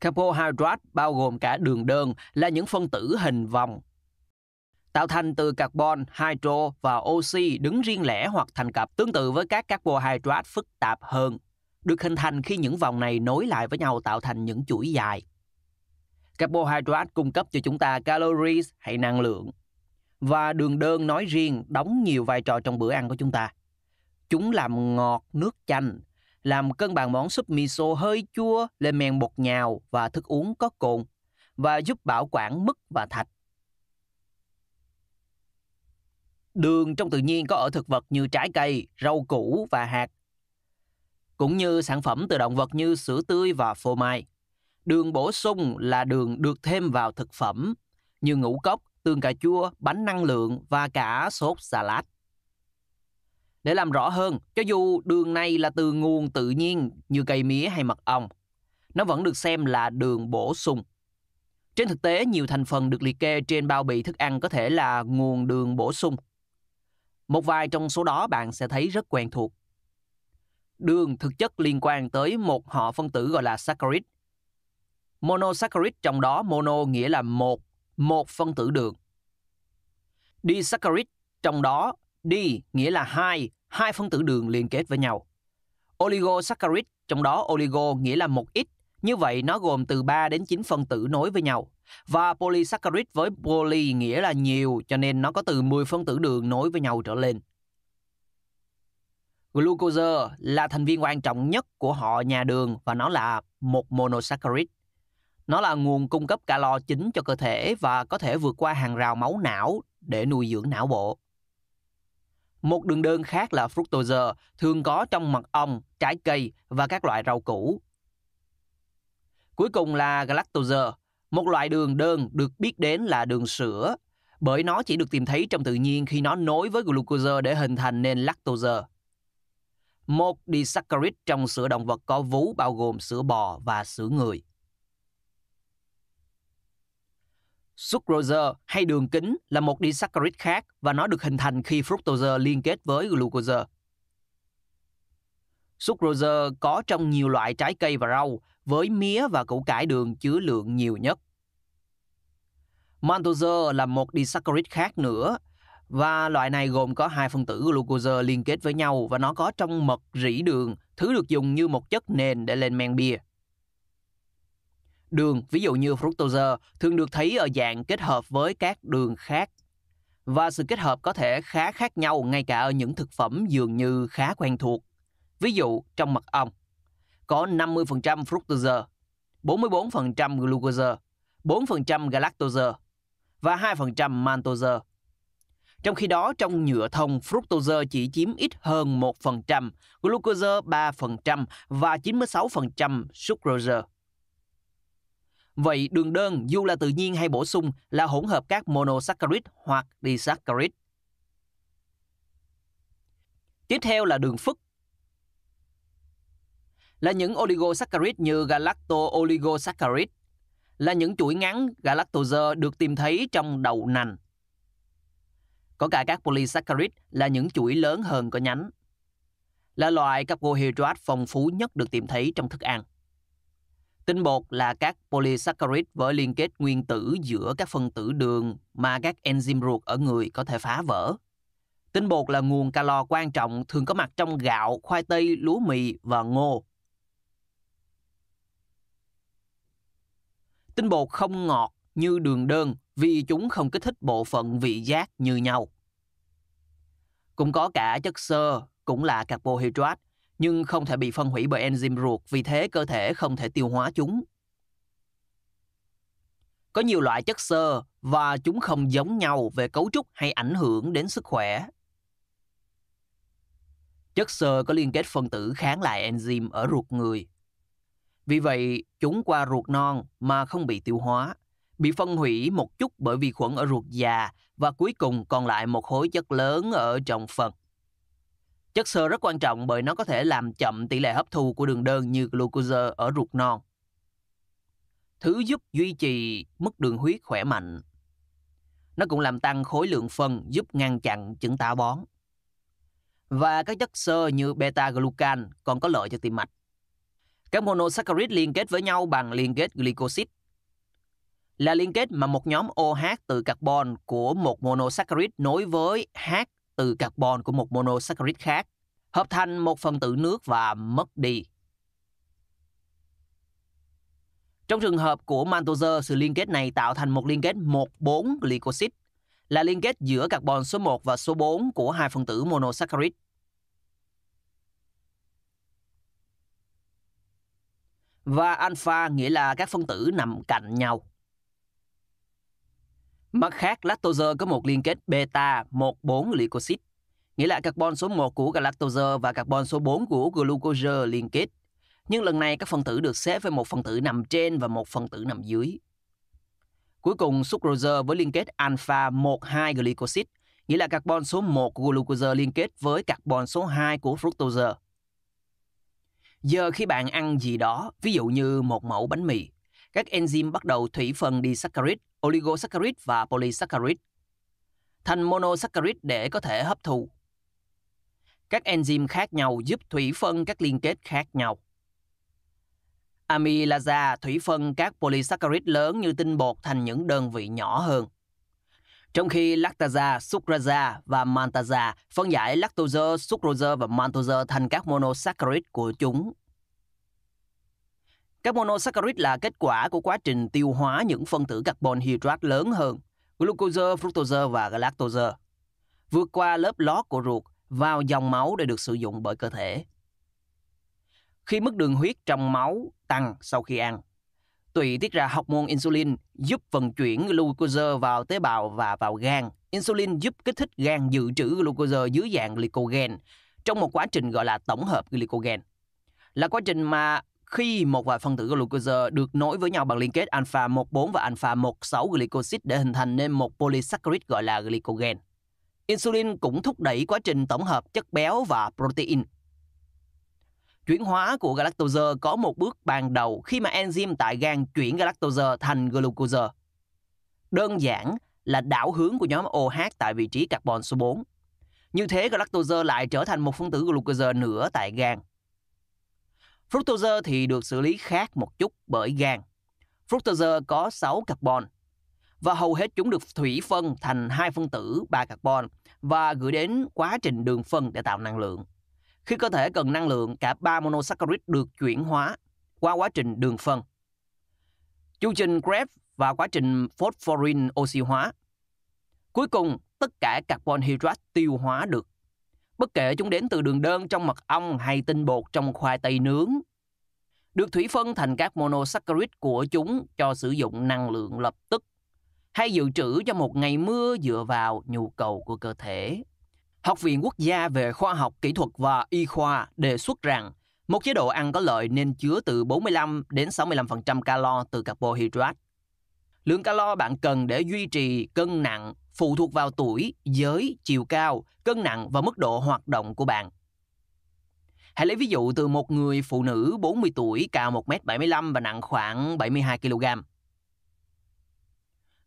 Carbohydrate bao gồm cả đường đơn là những phân tử hình vòng tạo thành từ carbon, hydro và oxy đứng riêng lẻ hoặc thành cặp tương tự với các carbohydrate phức tạp hơn, được hình thành khi những vòng này nối lại với nhau tạo thành những chuỗi dài. Carbohydrate cung cấp cho chúng ta calories hay năng lượng, và đường đơn nói riêng đóng nhiều vai trò trong bữa ăn của chúng ta. Chúng làm ngọt nước chanh, làm cân bằng món súp miso hơi chua lên men bột nhào và thức uống có cồn và giúp bảo quản mứt và thạch. Đường trong tự nhiên có ở thực vật như trái cây, rau củ và hạt, cũng như sản phẩm từ động vật như sữa tươi và phô mai. Đường bổ sung là đường được thêm vào thực phẩm như ngũ cốc, tương cà chua, bánh năng lượng và cả sốt salad. Để làm rõ hơn, cho dù đường này là từ nguồn tự nhiên như cây mía hay mật ong, nó vẫn được xem là đường bổ sung. Trên thực tế, nhiều thành phần được liệt kê trên bao bì thức ăn có thể là nguồn đường bổ sung. Một vài trong số đó bạn sẽ thấy rất quen thuộc. Đường thực chất liên quan tới một họ phân tử gọi là saccharide. Monosaccharide trong đó mono nghĩa là một, một phân tử đường. Disaccharide trong đó Đi nghĩa là hai, hai phân tử đường liên kết với nhau. Oligosaccharide, trong đó oligo nghĩa là một ít, như vậy nó gồm từ 3 đến 9 phân tử nối với nhau. Và polysaccharide với poly nghĩa là nhiều, cho nên nó có từ 10 phân tử đường nối với nhau trở lên. Glucose là thành viên quan trọng nhất của họ nhà đường và nó là một monosaccharide. Nó là nguồn cung cấp calo chính cho cơ thể và có thể vượt qua hàng rào máu não để nuôi dưỡng não bộ. Một đường đơn khác là fructose, thường có trong mật ong, trái cây và các loại rau củ. Cuối cùng là galactose, một loại đường đơn được biết đến là đường sữa, bởi nó chỉ được tìm thấy trong tự nhiên khi nó nối với glucose để hình thành nên lactose. Một disaccharide trong sữa động vật có vú bao gồm sữa bò và sữa người. Sucrose hay đường kính là một disaccharide khác và nó được hình thành khi fructose liên kết với glucose. Sucrose có trong nhiều loại trái cây và rau, với mía và củ cải đường chứa lượng nhiều nhất. Maltose là một disaccharide khác nữa, và loại này gồm có hai phân tử glucose liên kết với nhau và nó có trong mật rỉ đường, thứ được dùng như một chất nền để lên men bia. Đường, ví dụ như fructose, thường được thấy ở dạng kết hợp với các đường khác. Và sự kết hợp có thể khá khác nhau ngay cả ở những thực phẩm dường như khá quen thuộc. Ví dụ trong mật ong, có 50% fructose, 44% glucose, 4% galactose và 2% maltose. Trong khi đó, trong nhựa thông, fructose chỉ chiếm ít hơn 1%, glucose 3% và 96% sucrose. Vậy đường đơn dù là tự nhiên hay bổ sung là hỗn hợp các monosaccharide hoặc disaccharide. Tiếp theo là đường phức. Là những oligosaccharide như galacto-oligosaccharide, là những chuỗi ngắn galactose được tìm thấy trong đậu nành. Có cả các polysaccharide là những chuỗi lớn hơn có nhánh, là loại carbohydrate phong phú nhất được tìm thấy trong thức ăn. Tinh bột là các polysaccharide với liên kết nguyên tử giữa các phân tử đường mà các enzyme ruột ở người có thể phá vỡ. Tinh bột là nguồn calo quan trọng thường có mặt trong gạo, khoai tây, lúa mì và ngô. Tinh bột không ngọt như đường đơn vì chúng không kích thích bộ phận vị giác như nhau. Cũng có cả chất xơ, cũng là carbohydrate, nhưng không thể bị phân hủy bởi enzyme ruột, vì thế cơ thể không thể tiêu hóa chúng. Có nhiều loại chất xơ và chúng không giống nhau về cấu trúc hay ảnh hưởng đến sức khỏe. Chất xơ có liên kết phân tử kháng lại enzyme ở ruột người. Vì vậy, chúng qua ruột non mà không bị tiêu hóa, bị phân hủy một chút bởi vi khuẩn ở ruột già và cuối cùng còn lại một khối chất lớn ở trong phần Chất xơ rất quan trọng bởi nó có thể làm chậm tỷ lệ hấp thu của đường đơn như glucose ở ruột non. Thứ giúp duy trì mức đường huyết khỏe mạnh. Nó cũng làm tăng khối lượng phân giúp ngăn chặn chứng táo bón. Và các chất xơ như beta-glucan còn có lợi cho tim mạch. Các monosaccharide liên kết với nhau bằng liên kết glycosid là liên kết mà một nhóm OH từ carbon của một monosaccharide nối với H từ carbon của một monosaccharide khác, hợp thành một phần tử nước và mất đi. Trong trường hợp của maltose, sự liên kết này tạo thành một liên kết 1,4 glycosid là liên kết giữa carbon số 1 và số 4 của hai phân tử monosaccharide. Và alpha nghĩa là các phân tử nằm cạnh nhau. Mặt khác, lactose có một liên kết beta 14 glycosid, nghĩa là carbon số 1 của galactose và carbon số 4 của glucose liên kết. Nhưng lần này các phân tử được xếp với một phân tử nằm trên và một phân tử nằm dưới. Cuối cùng, sucrose với liên kết alpha 12 glycosid, nghĩa là carbon số 1 của glucose liên kết với carbon số 2 của fructose. Giờ khi bạn ăn gì đó, ví dụ như một mẫu bánh mì, các enzyme bắt đầu thủy phân disaccharide, oligosaccharide và polysaccharide thành monosaccharide để có thể hấp thụ. Các enzyme khác nhau giúp thủy phân các liên kết khác nhau. Amylase thủy phân các polysaccharide lớn như tinh bột thành những đơn vị nhỏ hơn. Trong khi lactase, sucrase và maltase phân giải lactose, sucrose và maltose thành các monosaccharide của chúng. Các monosaccharide là kết quả của quá trình tiêu hóa những phân tử carbon hydrate lớn hơn, glucose, fructose và galactose, vượt qua lớp lót của ruột vào dòng máu để được sử dụng bởi cơ thể. Khi mức đường huyết trong máu tăng sau khi ăn, tụy tiết ra hormone insulin giúp vận chuyển glucose vào tế bào và vào gan. Insulin giúp kích thích gan dự trữ glucose dưới dạng glycogen trong một quá trình gọi là tổng hợp glycogen. Là quá trình mà khi một vài phân tử glucose được nối với nhau bằng liên kết alpha 14 và alpha 16 glycosid để hình thành nên một polysaccharide gọi là glycogen. Insulin cũng thúc đẩy quá trình tổng hợp chất béo và protein. Chuyển hóa của galactose có một bước ban đầu khi mà enzyme tại gan chuyển galactose thành glucose. Đơn giản là đảo hướng của nhóm OH tại vị trí carbon số 4. Như thế galactose lại trở thành một phân tử glucose nữa tại gan. Fructose thì được xử lý khác một chút bởi gan. Fructose có 6 carbon và hầu hết chúng được thủy phân thành hai phân tử 3 carbon và gửi đến quá trình đường phân để tạo năng lượng. Khi cơ thể cần năng lượng, cả ba monosaccharide được chuyển hóa qua quá trình đường phân. Chu trình Krebs và quá trình phosphorin oxy hóa. Cuối cùng, tất cả carbon hydrate tiêu hóa được bất kể chúng đến từ đường đơn trong mật ong hay tinh bột trong khoai tây nướng. Được thủy phân thành các monosaccharide của chúng cho sử dụng năng lượng lập tức hay dự trữ cho một ngày mưa dựa vào nhu cầu của cơ thể. Học viện Quốc gia về Khoa học, Kỹ thuật và Y khoa đề xuất rằng một chế độ ăn có lợi nên chứa từ 45 đến 65% calo từ carbohydrate Lượng calo bạn cần để duy trì cân nặng phụ thuộc vào tuổi, giới, chiều cao, cân nặng và mức độ hoạt động của bạn. Hãy lấy ví dụ từ một người phụ nữ 40 tuổi cao 1m75 và nặng khoảng 72 kg.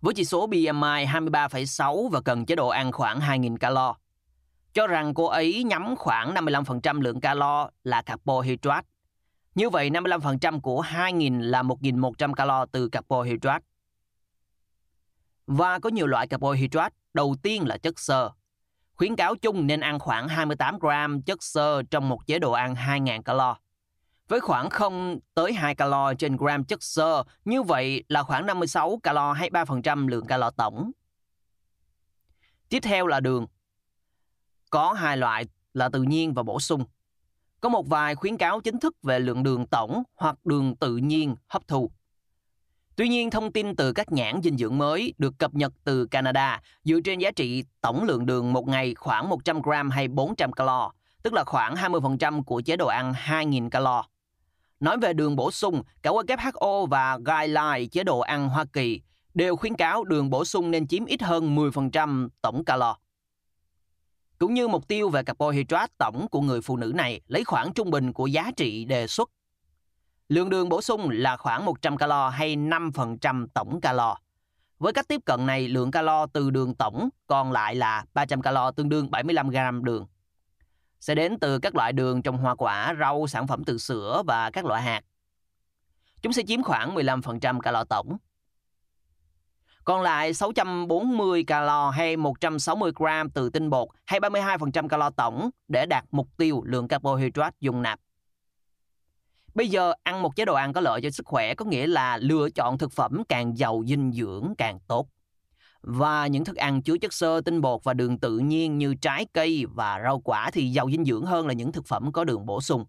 Với chỉ số BMI 23,6 và cần chế độ ăn khoảng 2.000 calo, cho rằng cô ấy nhắm khoảng 55% lượng calo là carbohydrate. Như vậy 55% của 2.000 là 1.100 calo từ carbohydrate và có nhiều loại carbohydrate, đầu tiên là chất xơ. Khuyến cáo chung nên ăn khoảng 28 gram chất xơ trong một chế độ ăn 2.000 calo. Với khoảng 0 tới 2 calo trên gram chất xơ, như vậy là khoảng 56 calo hay 3% lượng calo tổng. Tiếp theo là đường. Có hai loại là tự nhiên và bổ sung. Có một vài khuyến cáo chính thức về lượng đường tổng hoặc đường tự nhiên hấp thụ. Tuy nhiên, thông tin từ các nhãn dinh dưỡng mới được cập nhật từ Canada dựa trên giá trị tổng lượng đường một ngày khoảng 100 gram hay 400 calo, tức là khoảng 20% của chế độ ăn 2.000 calo. Nói về đường bổ sung, cả WHO và Guideline chế độ ăn Hoa Kỳ đều khuyến cáo đường bổ sung nên chiếm ít hơn 10% tổng calo. Cũng như mục tiêu về carbohydrate tổng của người phụ nữ này lấy khoảng trung bình của giá trị đề xuất Lượng đường bổ sung là khoảng 100 calo hay 5% tổng calo. Với cách tiếp cận này, lượng calo từ đường tổng còn lại là 300 calo tương đương 75 gram đường. Sẽ đến từ các loại đường trong hoa quả, rau, sản phẩm từ sữa và các loại hạt. Chúng sẽ chiếm khoảng 15% calo tổng. Còn lại 640 calo hay 160 gram từ tinh bột hay 32% calo tổng để đạt mục tiêu lượng carbohydrate dùng nạp. Bây giờ ăn một chế độ ăn có lợi cho sức khỏe có nghĩa là lựa chọn thực phẩm càng giàu dinh dưỡng càng tốt. Và những thức ăn chứa chất xơ, tinh bột và đường tự nhiên như trái cây và rau quả thì giàu dinh dưỡng hơn là những thực phẩm có đường bổ sung.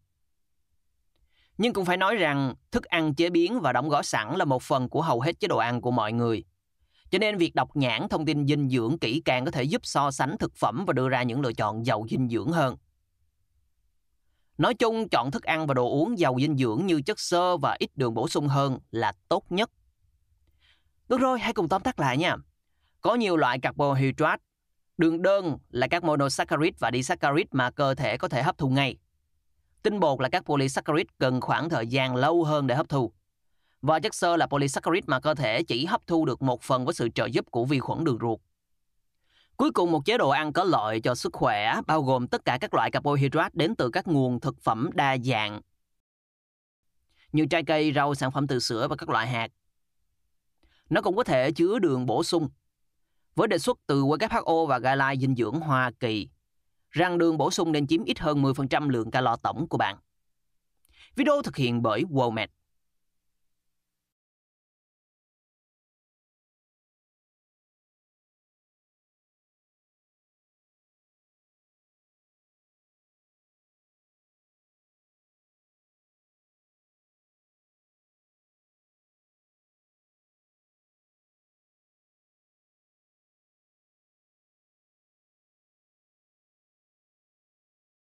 Nhưng cũng phải nói rằng thức ăn chế biến và đóng gói sẵn là một phần của hầu hết chế độ ăn của mọi người. Cho nên việc đọc nhãn thông tin dinh dưỡng kỹ càng có thể giúp so sánh thực phẩm và đưa ra những lựa chọn giàu dinh dưỡng hơn. Nói chung, chọn thức ăn và đồ uống giàu dinh dưỡng như chất xơ và ít đường bổ sung hơn là tốt nhất. Được rồi, hãy cùng tóm tắt lại nha. Có nhiều loại carbohydrate. Đường đơn là các monosaccharide và disaccharide mà cơ thể có thể hấp thụ ngay. Tinh bột là các polysaccharide cần khoảng thời gian lâu hơn để hấp thu. Và chất xơ là polysaccharide mà cơ thể chỉ hấp thu được một phần với sự trợ giúp của vi khuẩn đường ruột. Cuối cùng, một chế độ ăn có lợi cho sức khỏe bao gồm tất cả các loại carbohydrate đến từ các nguồn thực phẩm đa dạng như trái cây, rau, sản phẩm từ sữa và các loại hạt. Nó cũng có thể chứa đường bổ sung. Với đề xuất từ WHO và Guideline Dinh dưỡng Hoa Kỳ, rằng đường bổ sung nên chiếm ít hơn 10% lượng calo tổng của bạn. Video thực hiện bởi WOMED.